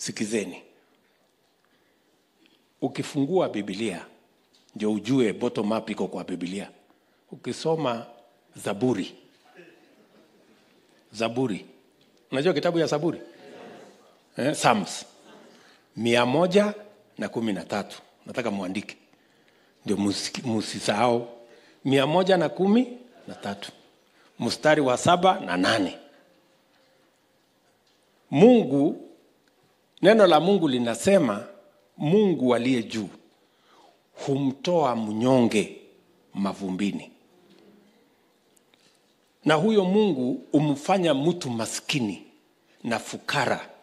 sikizeni. Ukifungua Biblia ndio ujue bottom iko kwa Biblia. Ukisoma Zaburi, Zaburi, unajua kitabu ya Zaburi eh, mia moja na kumi na tatu nataka mwandike ndio musisahau, mia moja na kumi na tatu mstari wa saba na nane Mungu Neno la Mungu linasema Mungu aliye juu humtoa mnyonge mavumbini, na huyo Mungu humfanya mtu maskini na fukara